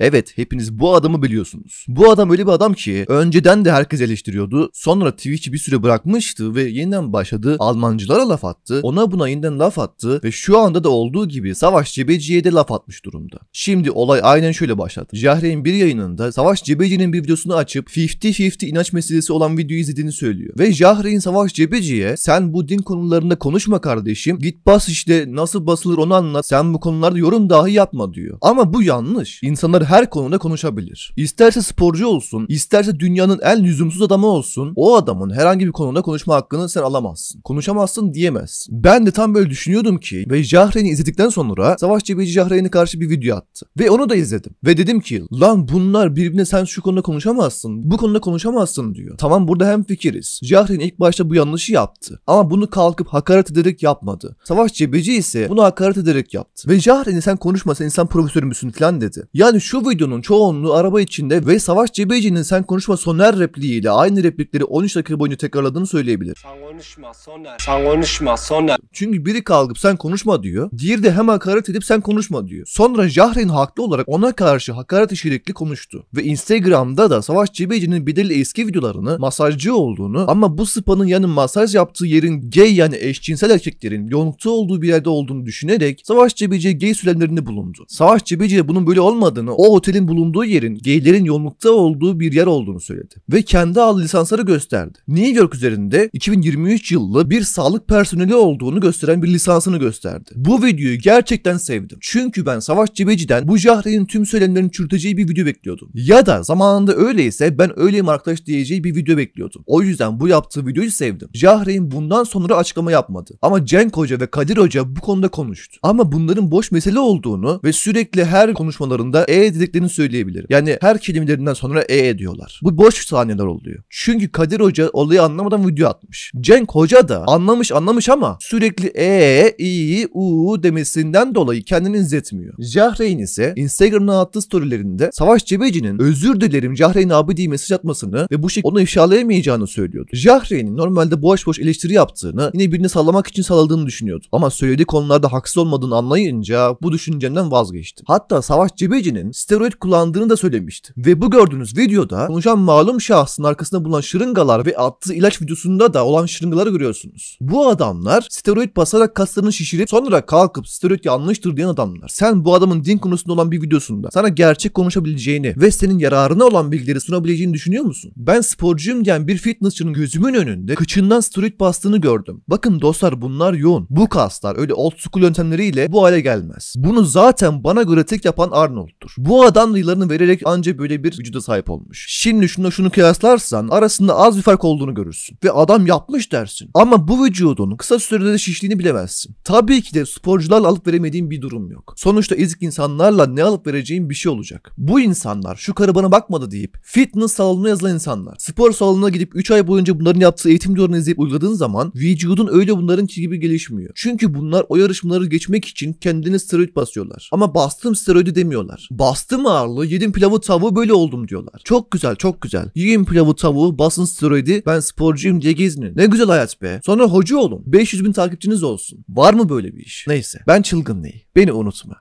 Evet hepiniz bu adamı biliyorsunuz. Bu adam öyle bir adam ki önceden de herkes eleştiriyordu. Sonra Twitch'i bir süre bırakmıştı ve yeniden başladı. Almancılara laf attı. Ona buna yeniden laf attı ve şu anda da olduğu gibi Savaş Cebeci'ye de laf atmış durumda. Şimdi olay aynen şöyle başladı. Jahre'in bir yayınında Savaş Cebeci'nin bir videosunu açıp 50-50 inanç meselesi olan videoyu izlediğini söylüyor. Ve Jahre'in Savaş Cebeci'ye sen bu din konularında konuşma kardeşim. Git bas işte nasıl basılır onu anlat. Sen bu konularda yorum dahi yapma diyor. Ama bu yanlış. İnsanlar her konuda konuşabilir. İsterse sporcu olsun, isterse dünyanın en lüzumsuz adamı olsun, o adamın herhangi bir konuda konuşma hakkını sen alamazsın. Konuşamazsın diyemezsin. Ben de tam böyle düşünüyordum ki ve Jahreyn'i izledikten sonra Savaşçı Beci Jahreyn'e karşı bir video attı. Ve onu da izledim. Ve dedim ki lan bunlar birbirine sen şu konuda konuşamazsın, bu konuda konuşamazsın diyor. Tamam burada hem fikiriz. Jahreyn ilk başta bu yanlışı yaptı. Ama bunu kalkıp hakaret ederek yapmadı. Savaşçı Beci ise bunu hakaret ederek yaptı. Ve Jahreyn'i sen konuşmasan insan profesörü müsün falan dedi. Yani şu şu videonun çoğunluğu araba içinde ve Savaş Cebeci'nin sen konuşma Soner repliğiyle aynı replikleri 13 dakika boyunca tekrarladığını söyleyebilir. Sen konuşma Soner. Sen konuşma Soner. Çünkü biri kalkıp sen konuşma diyor. Diğeri de hemen hakaret edip sen konuşma diyor. Sonra Jahren haklı olarak ona karşı hakaret içerikli konuştu. Ve Instagram'da da Savaş Cebeci'nin bedeli eski videolarını masajcı olduğunu ama bu spanın yani masaj yaptığı yerin gay yani eşcinsel erkeklerin yoğunlukta olduğu bir yerde olduğunu düşünerek Savaş Cebeci gay sürenlerinde bulundu. Savaş Cebeci bunun böyle olmadığını o otelin bulunduğu yerin geylerin yoğunlukta olduğu bir yer olduğunu söyledi. Ve kendi al lisansları gösterdi. New York üzerinde 2023 yıllı bir sağlık personeli olduğunu gösteren bir lisansını gösterdi. Bu videoyu gerçekten sevdim. Çünkü ben Savaş Cebeci'den bu Jahre'nin tüm söylemlerini çürüteceği bir video bekliyordum. Ya da zamanında öyleyse ben öyleyim arkadaş diyeceği bir video bekliyordum. O yüzden bu yaptığı videoyu sevdim. Jahre'in bundan sonra açıklama yapmadı. Ama Cenk Hoca ve Kadir Hoca bu konuda konuştu. Ama bunların boş mesele olduğunu ve sürekli her konuşmalarında e dediklerini söyleyebilirim. Yani her kelimelerinden sonra e ediyorlar. Bu boş sahneler oluyor. Çünkü Kadir Hoca olayı anlamadan video atmış. Cenk Hoca da anlamış anlamış ama sürekli e, i, u demesinden dolayı kendini izletmiyor. Jahreyn ise Instagram'dan attığı storylerinde Savaş Cebeci'nin özür dilerim Jahreyn abi diye mesaj atmasını ve bu şekilde onu ifşalayamayacağını söylüyordu. Jahreyn'in normalde boş boş eleştiri yaptığını yine birini sallamak için saladığını düşünüyordu. Ama söylediği konularda haksız olmadığını anlayınca bu düşüncemden vazgeçtim. Hatta Savaş Cebeci'nin steroid kullandığını da söylemişti. Ve bu gördüğünüz videoda konuşan malum şahsın arkasında bulunan şırıngalar ve attığı ilaç videosunda da olan şırıngaları görüyorsunuz. Bu adamlar steroid basarak kaslarını şişirip sonra kalkıp steroid yanlıştır diyen adamlar. Sen bu adamın din konusunda olan bir videosunda sana gerçek konuşabileceğini ve senin yararına olan bilgileri sunabileceğini düşünüyor musun? Ben sporcuyum diyen bir fitnessçinin gözümün önünde kıçından steroid bastığını gördüm. Bakın dostlar bunlar yoğun. Bu kaslar öyle old school yöntemleriyle bu hale gelmez. Bunu zaten bana göre tek yapan Arnold'dur. Bu bu adam yıllarını vererek anca böyle bir vücuda sahip olmuş. Şimdi şunu şunu kıyaslarsan arasında az bir fark olduğunu görürsün. Ve adam yapmış dersin. Ama bu vücudun kısa sürede de şiştiğini bilemezsin. Tabii ki de sporcularla alıp veremediğin bir durum yok. Sonuçta ezik insanlarla ne alıp vereceğin bir şey olacak. Bu insanlar şu karı bana bakmadı deyip fitness salonuna yazılan insanlar. Spor salonuna gidip 3 ay boyunca bunların yaptığı eğitim videolarını izleyip uyguladığın zaman vücudun öyle bunlarınki gibi gelişmiyor. Çünkü bunlar o yarışmaları geçmek için kendini steroid basıyorlar. Ama bastım steroidi demiyorlar. Bastım Bastım ağırlığı yedim pilavı tavuğu böyle oldum diyorlar. Çok güzel çok güzel. Yiyin pilavı tavuğu basın steroidi ben sporcuyum diye gezinin. Ne güzel hayat be. Sonra hoca olun. 500 bin takipçiniz olsun. Var mı böyle bir iş? Neyse ben çılgın değil. Beni unutma.